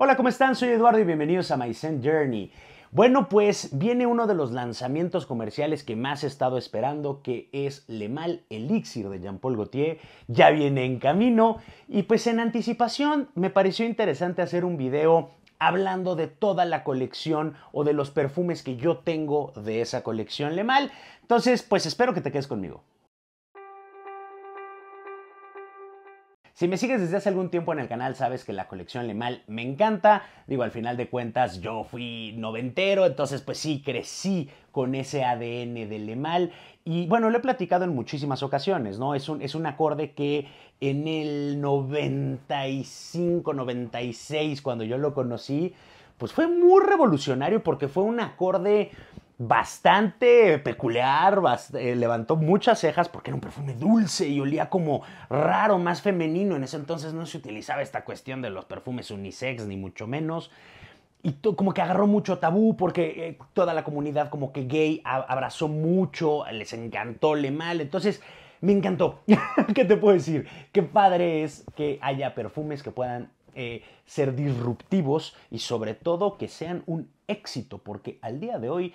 Hola, ¿cómo están? Soy Eduardo y bienvenidos a My Journey. Bueno, pues viene uno de los lanzamientos comerciales que más he estado esperando, que es Le Mal Elixir de Jean-Paul Gaultier. Ya viene en camino y pues en anticipación me pareció interesante hacer un video hablando de toda la colección o de los perfumes que yo tengo de esa colección Le Mal. Entonces, pues espero que te quedes conmigo. Si me sigues desde hace algún tiempo en el canal, sabes que la colección Lemal me encanta. Digo, al final de cuentas, yo fui noventero, entonces pues sí, crecí con ese ADN de Lemal. Y bueno, lo he platicado en muchísimas ocasiones, ¿no? Es un, es un acorde que en el 95, 96, cuando yo lo conocí, pues fue muy revolucionario porque fue un acorde bastante peculiar, eh, levantó muchas cejas porque era un perfume dulce y olía como raro, más femenino. En ese entonces no se utilizaba esta cuestión de los perfumes unisex, ni mucho menos. Y como que agarró mucho tabú porque eh, toda la comunidad como que gay abrazó mucho, les encantó, le mal. Entonces, me encantó. ¿Qué te puedo decir? Qué padre es que haya perfumes que puedan eh, ser disruptivos y sobre todo que sean un éxito, porque al día de hoy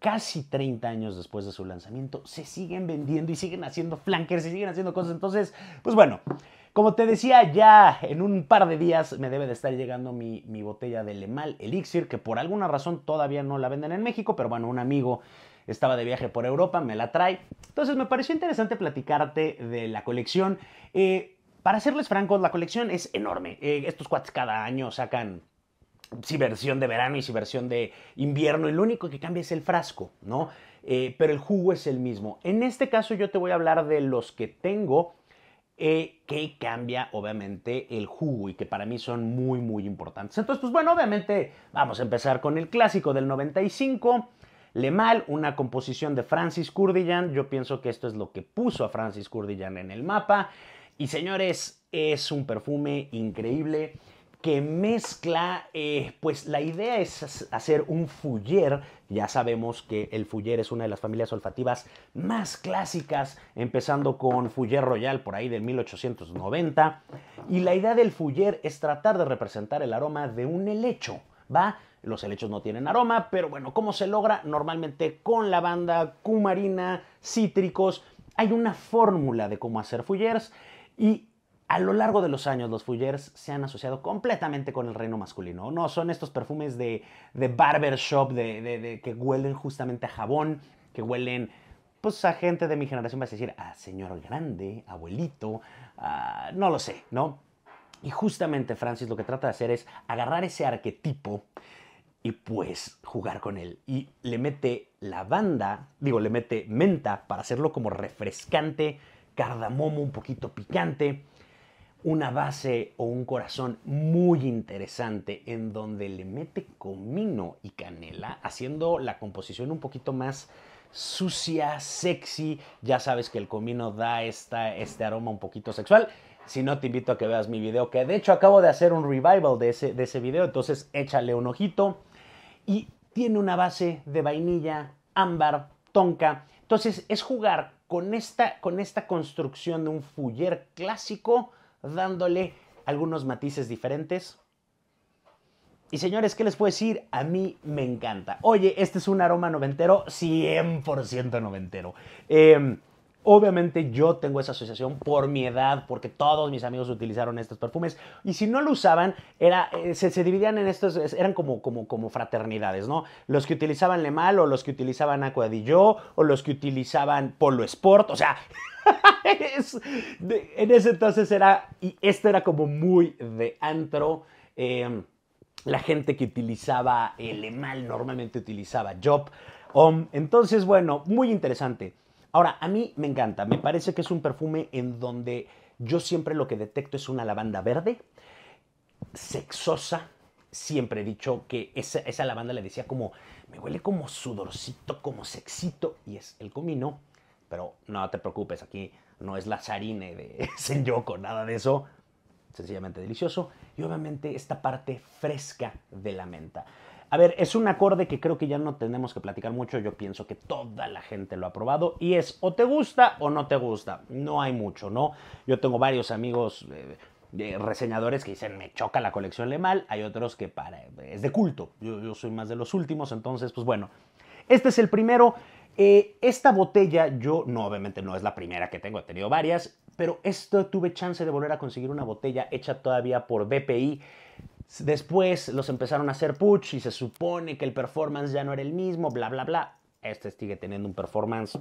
casi 30 años después de su lanzamiento, se siguen vendiendo y siguen haciendo flankers y siguen haciendo cosas. Entonces, pues bueno, como te decía, ya en un par de días me debe de estar llegando mi, botella de Lemal Elixir, que por alguna razón todavía no la venden en México, pero bueno, un amigo estaba de viaje por Europa, me la trae. Entonces, me pareció interesante platicarte de la colección. Eh, para serles francos, la colección es enorme. Eh, estos cuates cada año sacan si versión de verano y si versión de invierno. el único que cambia es el frasco, ¿no? Eh, pero el jugo es el mismo. En este caso yo te voy a hablar de los que tengo eh, que cambia obviamente el jugo y que para mí son muy muy importantes. Entonces, pues bueno, obviamente vamos a empezar con el clásico del 95. Le Mal, una composición de Francis Curdillan. Yo pienso que esto es lo que puso a Francis Curdillan en el mapa. Y señores, es un perfume increíble que mezcla, eh, pues la idea es hacer un fuller, ya sabemos que el fuller es una de las familias olfativas más clásicas, empezando con Fuller Royal por ahí de 1890, y la idea del fuller es tratar de representar el aroma de un helecho, ¿va? Los helechos no tienen aroma, pero bueno, ¿cómo se logra? Normalmente con lavanda, cumarina, cítricos, hay una fórmula de cómo hacer fullers, y a lo largo de los años, los fullers se han asociado completamente con el reino masculino. No, son estos perfumes de, barbershop, de, que huelen justamente a jabón, que huelen, pues a gente de mi generación Vas a decir, a señor grande, abuelito, no lo sé, ¿no? Y justamente Francis lo que trata de hacer es agarrar ese arquetipo y pues jugar con él. Y le mete lavanda, digo, le mete menta para hacerlo como refrescante, cardamomo un poquito picante una base o un corazón muy interesante en donde le mete comino y canela, haciendo la composición un poquito más sucia, sexy. Ya sabes que el comino da este aroma un poquito sexual. Si no, te invito a que veas mi video, que de hecho acabo de hacer un revival de ese, de video, entonces échale un ojito. Y tiene una base de vainilla, ámbar, tonka. Entonces es jugar con esta, con esta construcción de un fuller clásico dándole algunos matices diferentes. Y señores, ¿qué les puedo decir? A mí me encanta. Oye, este es un aroma noventero, 100% noventero. Eh, Obviamente yo tengo esa asociación por mi edad, porque todos mis amigos utilizaron estos perfumes. Y si no lo usaban, era, eh, se, dividían en estos, eran como, como, como fraternidades, ¿no? Los que utilizaban Le Mal, o los que utilizaban Aqua o los que utilizaban Polo Sport, o sea... en ese entonces era, y esto era como muy de antro. Em, la gente que utilizaba el eh, mal normalmente utilizaba Job. entonces, bueno, muy interesante. Ahora, a mí me encanta, me parece que es un perfume en donde yo siempre lo que detecto es una lavanda verde, sexosa. Siempre he dicho que esa, lavanda le decía como, me huele como sudorcito, como sexito, y es el comino. Pero no te preocupes, aquí no es la zarine de Senyoko, nada de eso. Sencillamente delicioso. Y obviamente esta parte fresca de la menta. A ver, es un acorde que creo que ya no tenemos que platicar mucho. Yo pienso que toda la gente lo ha probado y es o te gusta o no te gusta. No hay mucho, ¿no? Yo tengo varios amigos. Eh, eh, reseñadores que dicen me choca la colección Le Mal, hay otros que para, es de culto, yo, soy más de los últimos, entonces pues bueno, este es el primero, eh, esta botella yo no, obviamente no es la primera que tengo, he tenido varias, pero esto tuve chance de volver a conseguir una botella hecha todavía por BPI Después los empezaron a hacer putsch y se supone que el performance ya no era el mismo, bla, bla, bla. Este sigue teniendo un performance.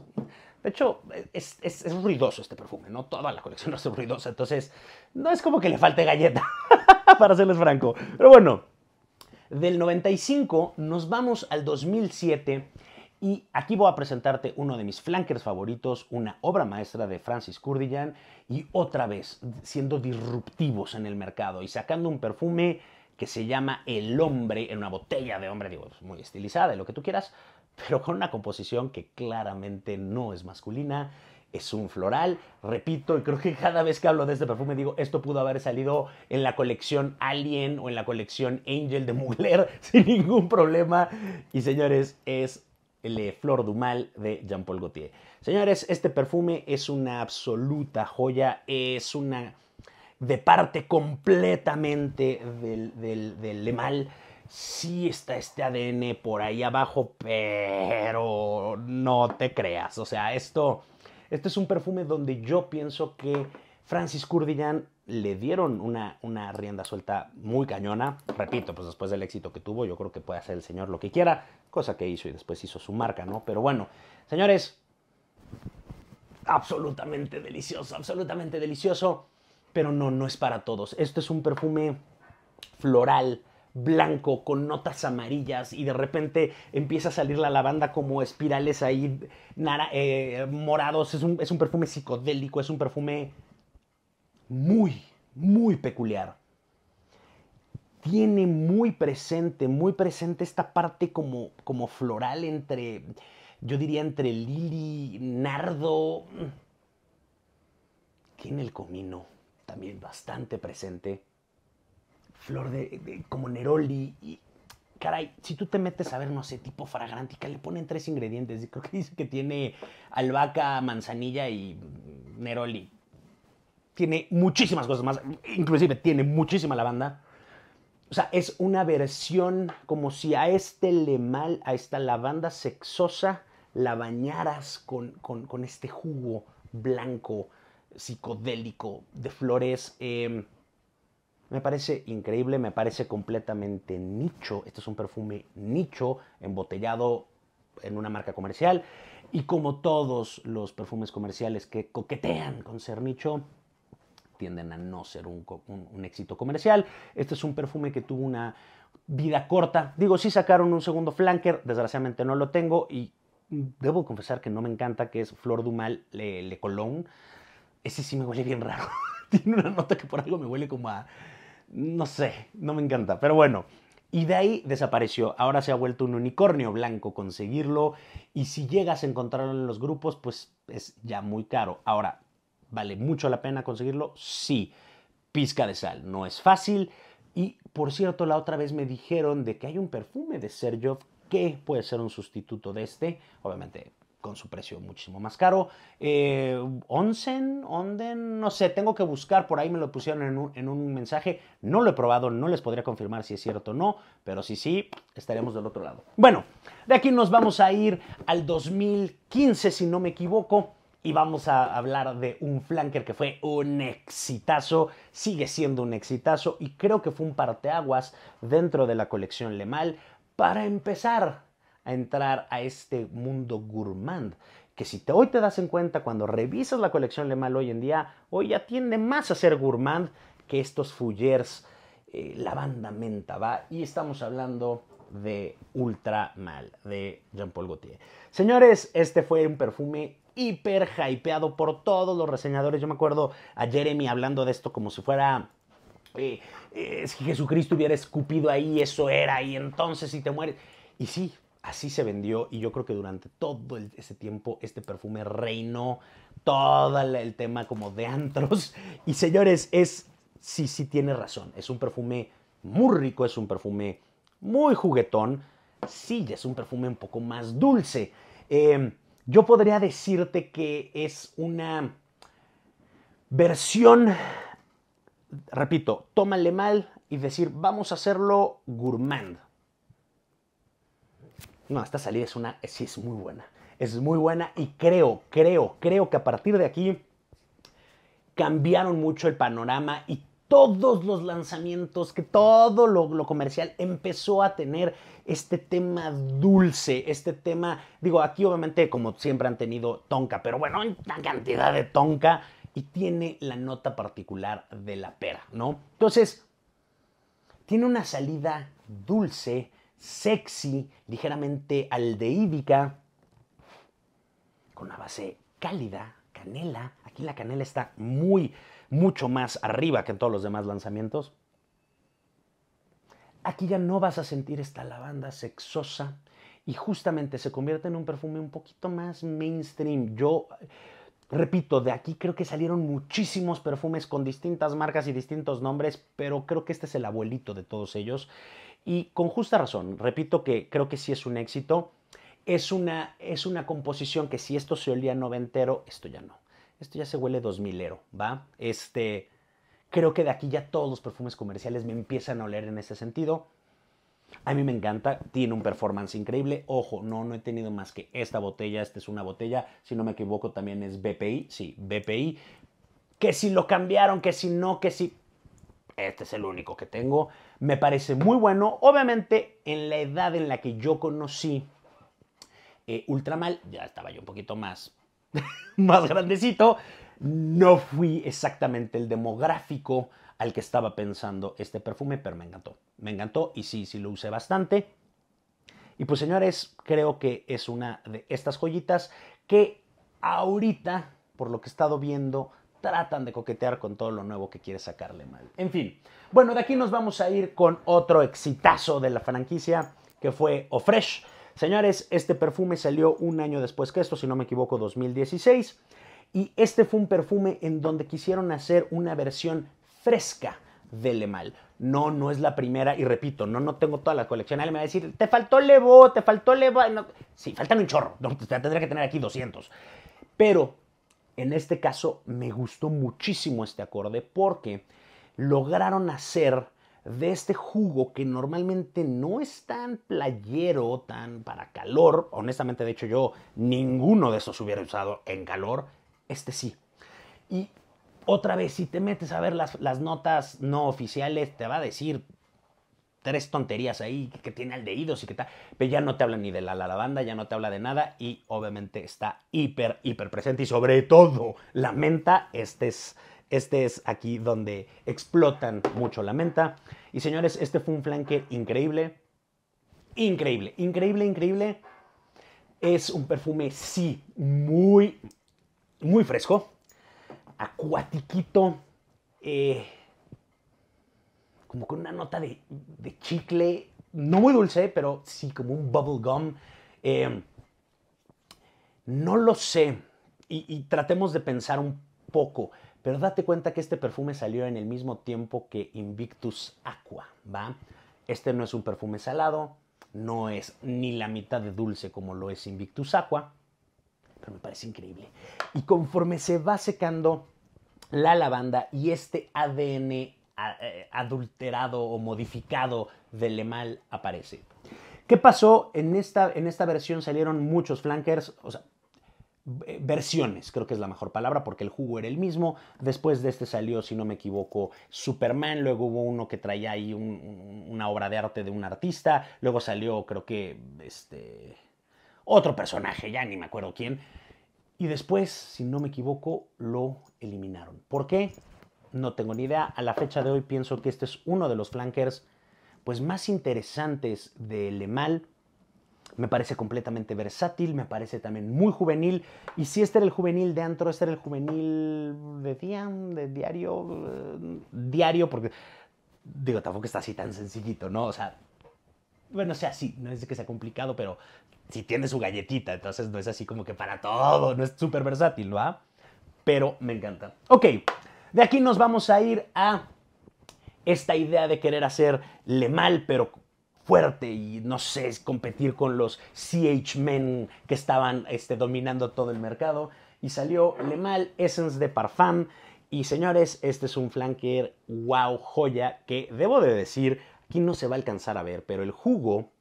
De hecho, es, ruidoso este perfume, ¿no? Toda la colección es ruidosa, entonces no es como que le falte galleta, para serles franco. Pero bueno, del 95 nos vamos al 2007 y aquí voy a presentarte uno de mis flankers favoritos, una obra maestra de Francis Curdillan, y otra vez siendo disruptivos en el mercado y sacando un perfume que se llama El hombre en una botella de hombre, digo, muy estilizada lo que tú quieras, pero con una composición que claramente no es masculina. Es un floral, repito, y creo que cada vez que hablo de este perfume digo, esto pudo haber salido en la colección Alien o en la colección Angel de Mugler sin ningún problema. Y señores, es el Flor du Mal de Jean-Paul Gaultier. Señores, este perfume es una absoluta joya, es una de parte completamente del, del, del Lemal. Sí está este ADN por ahí abajo, pero no te creas. O sea, esto, esto es un perfume donde yo pienso que Francis curdillán le dieron una, una, rienda suelta muy cañona. Repito, pues después del éxito que tuvo, yo creo que puede hacer el señor lo que quiera, cosa que hizo y después hizo su marca, ¿no? Pero bueno, señores, absolutamente delicioso, absolutamente delicioso pero no, no es para todos. esto es un perfume floral, blanco, con notas amarillas y de repente empieza a salir la lavanda como espirales ahí eh, morados. Es un, perfume psicodélico, es un perfume muy, muy peculiar. Tiene muy presente, muy presente esta parte como, como floral entre, yo diría entre lili, nardo. Mm, en el comino también bastante presente. Flor de, como Neroli. Y, caray, si tú te metes a ver, no sé, tipo fragrántica, le ponen tres ingredientes. Y creo que dice que tiene albahaca, manzanilla y Neroli. Tiene muchísimas cosas más. Inclusive tiene muchísima lavanda. O sea, es una versión como si a este lemal, a esta lavanda sexosa, la bañaras con, con este jugo blanco, psicodélico de flores. Em, me parece increíble, me parece completamente nicho. Este es un perfume nicho, embotellado en una marca comercial. Y como todos los perfumes comerciales que coquetean con ser nicho, tienden a no ser un, éxito comercial. Este es un perfume que tuvo una vida corta. Digo, si sacaron un segundo flanker, desgraciadamente no lo tengo y debo confesar que no me encanta, que es Flor Dumal Le, Le Colón. Ese sí me huele bien raro. Tiene una nota que por algo me huele como a... No sé, no me encanta, pero bueno. Y de ahí desapareció. Ahora se ha vuelto un unicornio blanco conseguirlo. Y si llegas a encontrarlo en los grupos, pues es ya muy caro. Ahora, ¿vale mucho la pena conseguirlo? Sí. Pizca de sal. No es fácil. Y por cierto, la otra vez me dijeron de que hay un perfume de Sergio que puede ser un sustituto de este. Obviamente con su precio muchísimo más caro. Eh, onsen, Onden, no sé, tengo que buscar, por ahí me lo pusieron en un, en un, mensaje, no lo he probado, no les podría confirmar si es cierto o no, pero si sí, estaremos del otro lado. Bueno, de aquí nos vamos a ir al 2015, si no me equivoco. Y vamos a hablar de un flanker que fue un exitazo, sigue siendo un exitazo y creo que fue un parteaguas dentro de la colección Lemal. Para empezar, a entrar a este mundo gourmand que si te, hoy te das en cuenta cuando revisas la colección Le Mal hoy en día, hoy ya tiende más a ser gourmand que estos fullers. eh, la banda menta, ¿va? Y estamos hablando de Ultra Mal, de Jean-Paul Gaultier. Señores, este fue un perfume hiper hypeado por todos los reseñadores. Yo me acuerdo a Jeremy hablando de esto como si fuera eh, eh si Jesucristo hubiera escupido ahí, eso era, y entonces si te mueres. Y sí, Así se vendió y yo creo que durante todo ese tiempo este perfume reinó todo el tema como de antros. Y señores, es, sí, sí tiene razón. Es un perfume muy rico, es un perfume muy juguetón. Sí, es un perfume un poco más dulce. Em, yo podría decirte que es una versión, repito, tómale mal y decir, vamos a hacerlo gourmand. No, esta salida es una, sí es muy buena. Es muy buena y creo, creo, creo que a partir de aquí cambiaron mucho el panorama y todos los lanzamientos, que todo lo, lo, comercial empezó a tener este tema dulce, este tema, digo, aquí obviamente como siempre han tenido tonka, pero bueno, hay una cantidad de tonka y tiene la nota particular de la pera, ¿no? Entonces, tiene una salida dulce, sexy, ligeramente aldehídica, con una base cálida, canela. Aquí la canela está muy, mucho más arriba que en todos los demás lanzamientos. Aquí ya no vas a sentir esta lavanda sexosa y justamente se convierte en un perfume un poquito más mainstream. Yo Repito, de aquí creo que salieron muchísimos perfumes con distintas marcas y distintos nombres, pero creo que este es el abuelito de todos ellos. Y con justa razón, repito que creo que sí es un éxito. Es una, es una composición que si esto se olía noventero, esto ya no. Esto ya se huele dos milero, ¿va? Este, creo que de aquí ya todos los perfumes comerciales me empiezan a oler en ese sentido. A mí me encanta, tiene un performance increíble. Ojo, no, no he tenido más que esta botella. Esta es una botella, si no me equivoco, también es BPI. Sí, BPI. Que si lo cambiaron, que si no, que si... Este es el único que tengo. Me parece muy bueno. Obviamente, en la edad en la que yo conocí eh, Ultramal, ya estaba yo un poquito más, más grandecito no fui exactamente el demográfico al que estaba pensando este perfume, pero me encantó. Me encantó y sí, sí lo usé bastante. Y pues señores, creo que es una de estas joyitas que ahorita, por lo que he estado viendo, tratan de coquetear con todo lo nuevo que quiere sacarle mal. En fin, bueno, de aquí nos vamos a ir con otro exitazo de la franquicia que fue Ofresh. Señores, este perfume salió un año después que esto, si no me equivoco, 2016. Y este fue un perfume en donde quisieron hacer una versión fresca de Lemal. No, no es la primera y repito, no, no tengo toda la colección. Alguien me va a decir, te faltó Levo, te faltó Levo. si sí, faltan un chorro. Pues, tendría que tener aquí 200. Pero en este caso me gustó muchísimo este acorde porque lograron hacer de este jugo que normalmente no es tan playero, tan para calor. Honestamente, de hecho yo ninguno de esos hubiera usado en calor este sí. Y otra vez, si te metes a ver las, las notas no oficiales, te va a decir tres tonterías ahí que, tiene idos y que tal, pero ya no te habla ni de la lavanda, ya no te habla de nada y obviamente está hiper, hiper presente y sobre todo la menta, este es, este es aquí donde explotan mucho la menta. Y señores, este fue un flanque increíble, increíble, increíble, increíble. Es un perfume, sí, muy, muy fresco, acuatiquito, eh, como con una nota de, chicle, no muy dulce, pero sí como un bubble gum. Eh, no lo sé, y, y, tratemos de pensar un poco, pero date cuenta que este perfume salió en el mismo tiempo que Invictus Aqua, ¿va? Este no es un perfume salado, no es ni la mitad de dulce como lo es Invictus Aqua, me parece increíble. Y conforme se va secando la lavanda y este ADN eh, adulterado o modificado del Lemal aparece. ¿Qué pasó? En esta, en esta versión salieron muchos flankers, o sea, eh, versiones, creo que es la mejor palabra, porque el jugo era el mismo. Después de este salió, si no me equivoco, Superman, luego hubo uno que traía ahí una obra de arte de un artista, luego salió, creo que, este, otro personaje, ya ni me acuerdo quién. Y después, si no me equivoco, lo eliminaron. ¿Por qué? No tengo ni idea. A la fecha de hoy pienso que este es uno de los flankers pues, más interesantes de Lemal. Me parece completamente versátil, me parece también muy juvenil. Y si este era el juvenil de antro, este era el juvenil de día, de diario, eh, diario, porque digo, tampoco está así tan sencillito, ¿no? O sea, bueno, sea, así no es que sea complicado, pero si tiene su galletita, entonces no es así como que para todo, no es súper versátil, ¿va? Pero me encanta. Ok, de aquí nos vamos a ir a esta idea de querer hacer le mal, pero fuerte y no sé, competir con los CH Men que estaban este, dominando todo el mercado. Y salió Le Mal Essence de Parfum. Y señores, este es un flanker wow joya que debo de decir Aquí no se va a alcanzar a ver, pero el jugo,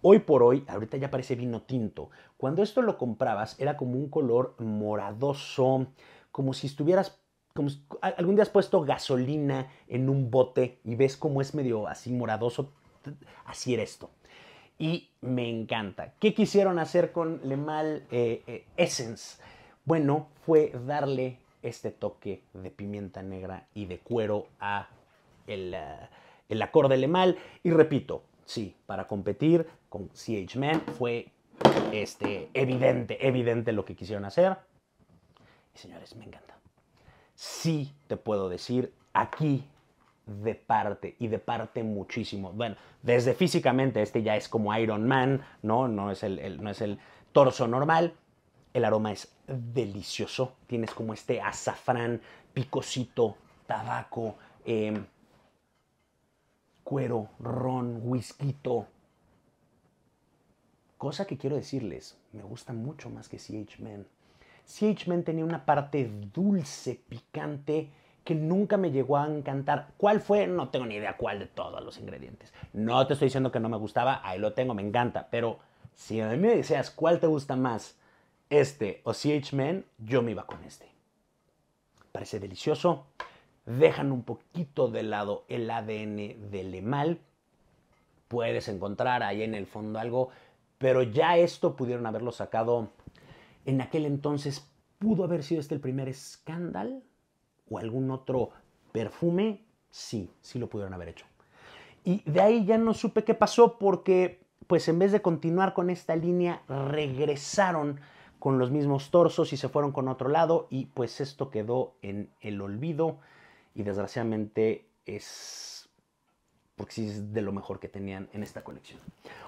hoy por hoy, ahorita ya parece vino tinto. Cuando esto lo comprabas era como un color moradoso, como si estuvieras algún día has puesto gasolina en un bote y ves cómo es medio así moradoso, así era esto. Y me encanta. ¿Qué quisieron hacer con Le Mal eh, eh, Essence? Bueno, fue darle este toque de pimienta negra y de cuero a el, eh, el acorde le mal. Y repito, sí, para competir con CH Man fue este, evidente, evidente lo que quisieron hacer. Y señores, me encanta. Sí te puedo decir aquí de parte y de parte muchísimo. Bueno, desde físicamente este ya es como Iron Man, ¿no? No es el, no es el torso normal. El aroma es delicioso. Tienes como este azafrán, picosito, tabaco. Eh, cuero, ron, whisky. Cosa que quiero decirles, me gusta mucho más que CH Men. CH Men tenía una parte dulce, picante, que nunca me llegó a encantar. ¿Cuál fue? No tengo ni idea cuál de todos los ingredientes. No te estoy diciendo que no me gustaba, ahí lo tengo, me encanta. Pero si a mí me decías cuál te gusta más, este o CH Men, yo me iba con este. Parece delicioso, dejan un poquito de lado el ADN del EMAL. Puedes encontrar ahí en el fondo algo, pero ya esto pudieron haberlo sacado en aquel entonces. ¿Pudo haber sido este el primer escándalo o algún otro perfume? Sí, sí lo pudieron haber hecho. Y de ahí ya no supe qué pasó porque, pues en vez de continuar con esta línea, regresaron con los mismos torsos y se fueron con otro lado y pues esto quedó en el olvido y desgraciadamente es porque sí es de lo mejor que tenían en esta colección.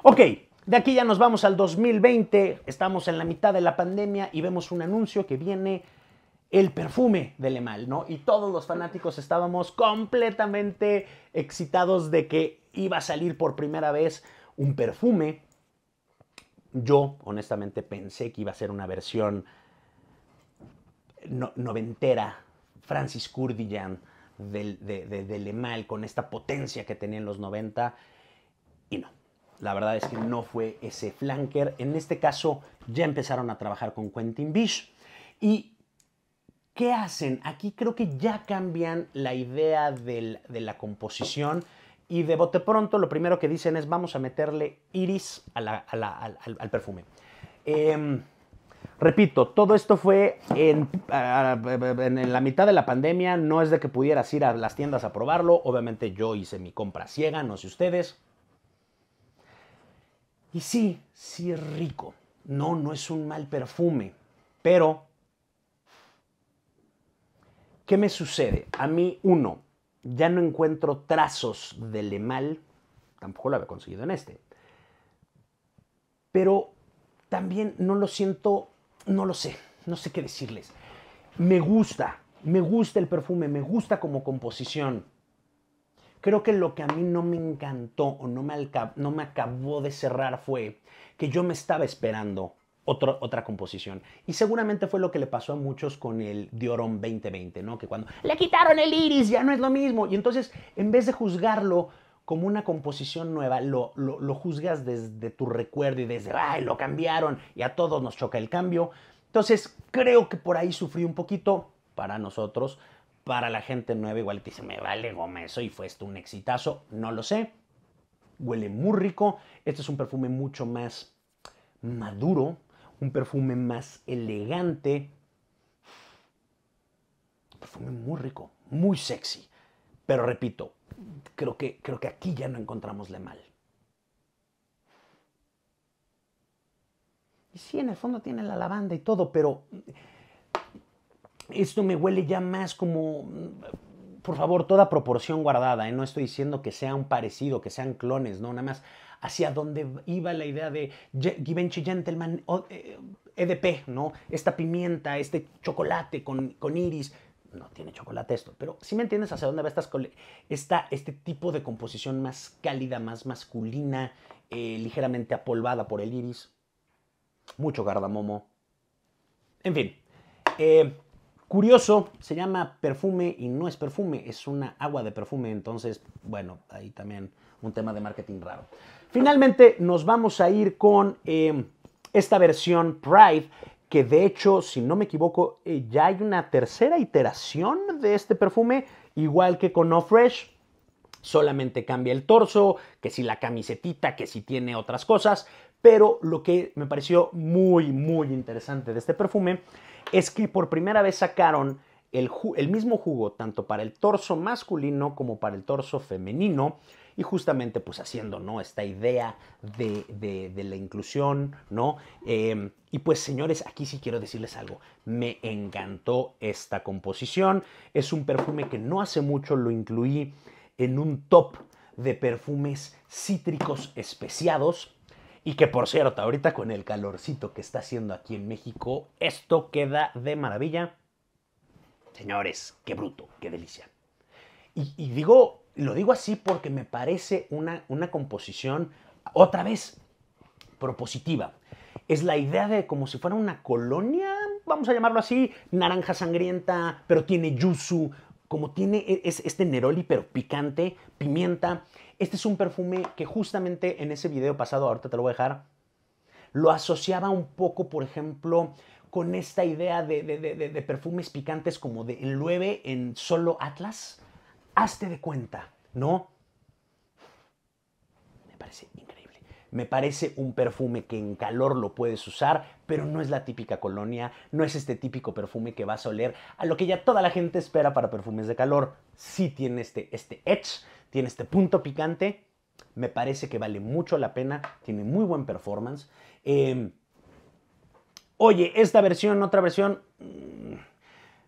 Ok, de aquí ya nos vamos al 2020, estamos en la mitad de la pandemia y vemos un anuncio que viene el perfume de Le ¿no? Y todos los fanáticos estábamos completamente excitados de que iba a salir por primera vez un perfume. Yo, honestamente, pensé que iba a ser una versión noventera, Francis Curdillan del, de, de, con esta potencia que tenía en los 90. Y no, la verdad es que no fue ese flanker. En este caso ya empezaron a trabajar con Quentin Bish. ¿Y qué hacen? Aquí creo que ya cambian la idea de la composición. Y de bote pronto lo primero que dicen es vamos a meterle iris al, perfume. Em, Repito, todo esto fue en, la mitad de la pandemia, no es de que pudieras ir a las tiendas a probarlo, obviamente yo hice mi compra ciega, no sé ustedes. Y sí, sí es rico, no, no es un mal perfume, pero ¿qué me sucede? A mí, uno, ya no encuentro trazos de Le Mal, tampoco lo había conseguido en este, pero también no lo siento no lo sé, no sé qué decirles. Me gusta, me gusta el perfume, me gusta como composición. Creo que lo que a mí no me encantó o no me, no me acabó de cerrar fue que yo me estaba esperando otra composición. Y seguramente fue lo que le pasó a muchos con el Dioron 2020, ¿no? Que cuando le quitaron el iris ya no es lo mismo. Y entonces, en vez de juzgarlo como una composición nueva, lo, juzgas desde tu recuerdo y desde, ay, lo cambiaron y a todos nos choca el cambio. Entonces, creo que por ahí sufrí un poquito para nosotros, para la gente nueva, igual te dice, me vale Gómez, y fue esto un exitazo, no lo sé. Huele muy rico, este es un perfume mucho más maduro, un perfume más elegante, un perfume muy rico, muy sexy. Pero repito, creo que, creo que aquí ya no encontramos mal. Y sí, en el fondo tiene la lavanda y todo, pero esto me huele ya más como, por favor, toda proporción guardada. ¿eh? No estoy diciendo que sea un parecido, que sean clones, no, nada más hacia donde iba la idea de Givenchy Gentleman, EDP, eh, e ¿no? Esta pimienta, este chocolate con, con iris no tiene chocolate esto, pero si me entiendes hacia dónde va esta, Está este tipo de composición más cálida, más masculina, eh, ligeramente apolvada por el iris, mucho cardamomo. En fin, eh, curioso, se llama perfume y no es perfume, es una agua de perfume, entonces, bueno, ahí también un tema de marketing raro. Finalmente, nos vamos a ir con eh, esta versión Pride que de hecho, si no me equivoco, eh, ya hay una tercera iteración de este perfume, igual que con No Fresh. Solamente cambia el torso, que si la camisetita, que si tiene otras cosas. Pero lo que me pareció muy, muy interesante de este perfume es que por primera vez sacaron el, mismo jugo tanto para el torso masculino como para el torso femenino y justamente pues haciendo no esta idea de, la inclusión no em, y pues señores aquí sí quiero decirles algo me encantó esta composición es un perfume que no hace mucho lo incluí en un top de perfumes cítricos especiados y que por cierto ahorita con el calorcito que está haciendo aquí en México esto queda de maravilla Señores, qué bruto, qué delicia. Y, digo, lo digo así porque me parece una, composición, otra vez, propositiva. Es la idea de como si fuera una colonia, vamos a llamarlo así, naranja sangrienta, pero tiene yuzu, como tiene e, este neroli pero picante, pimienta. Este es un perfume que justamente en ese video pasado, ahorita te lo voy a dejar, lo asociaba un poco, por ejemplo, con esta idea de, perfumes picantes como de enlueve en solo Atlas, hazte de cuenta, ¿no? Me parece increíble. Me parece un perfume que en calor lo puedes usar, pero no es la típica colonia, no es este típico perfume que vas a oler a lo que ya toda la gente espera para perfumes de calor. Sí tiene este, este edge, tiene este punto picante. Me parece que vale mucho la pena, tiene muy buen performance. Eh, Oye, esta versión, otra versión. Mm,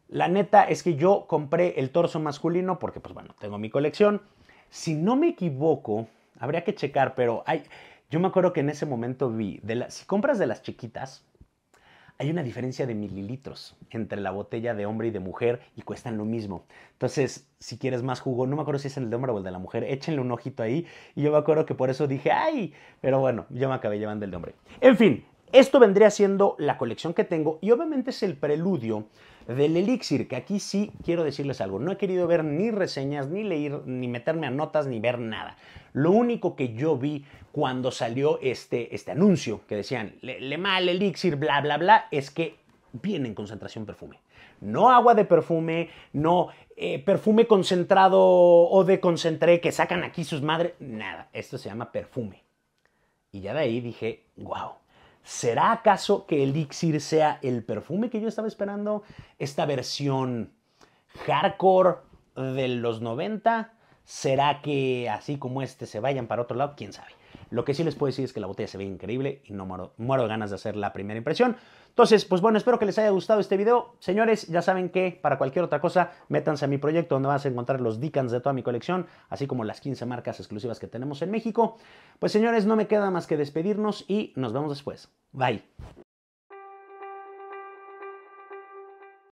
la neta es que yo compré el torso masculino porque, pues bueno, tengo mi colección. Si no me equivoco, habría que checar, pero hay, yo me acuerdo que en ese momento vi, de si compras de las chiquitas, hay una diferencia de mililitros entre la botella de hombre y de mujer y cuestan lo mismo. Entonces, si quieres más jugo, no me acuerdo si es el de hombre o el de la mujer, échenle un ojito ahí. Y yo me acuerdo que por eso dije, ay, pero bueno, yo me acabé llevando el de hombre. En fin, esto vendría siendo la colección que tengo y obviamente es el preludio del elixir, que aquí sí quiero decirles algo, no he querido ver ni reseñas, ni leer, ni meterme a notas, ni ver nada. Lo único que yo vi cuando salió este, este anuncio que decían, le, mal elixir, bla, bla, bla, es que viene en concentración perfume. No agua de perfume, no eh, perfume concentrado o de concentré que sacan aquí sus madres, nada. Esto se llama perfume. Y ya de ahí dije, wow, ¿Será acaso que el Elixir sea el perfume que yo estaba esperando? Esta versión hardcore de los 90. ¿Será que así como este se vayan para otro lado? ¿Quién sabe? Lo que sí les puedo decir es que la botella se ve increíble y no muero, ganas de hacer la primera impresión. Entonces, pues bueno, espero que les haya gustado este video. Señores, ya saben que para cualquier otra cosa, métanse a mi proyecto donde vas a encontrar los dicans de toda mi colección, así como las 15 marcas exclusivas que tenemos en México. Pues señores, no me queda más que despedirnos y nos vemos después. Bye.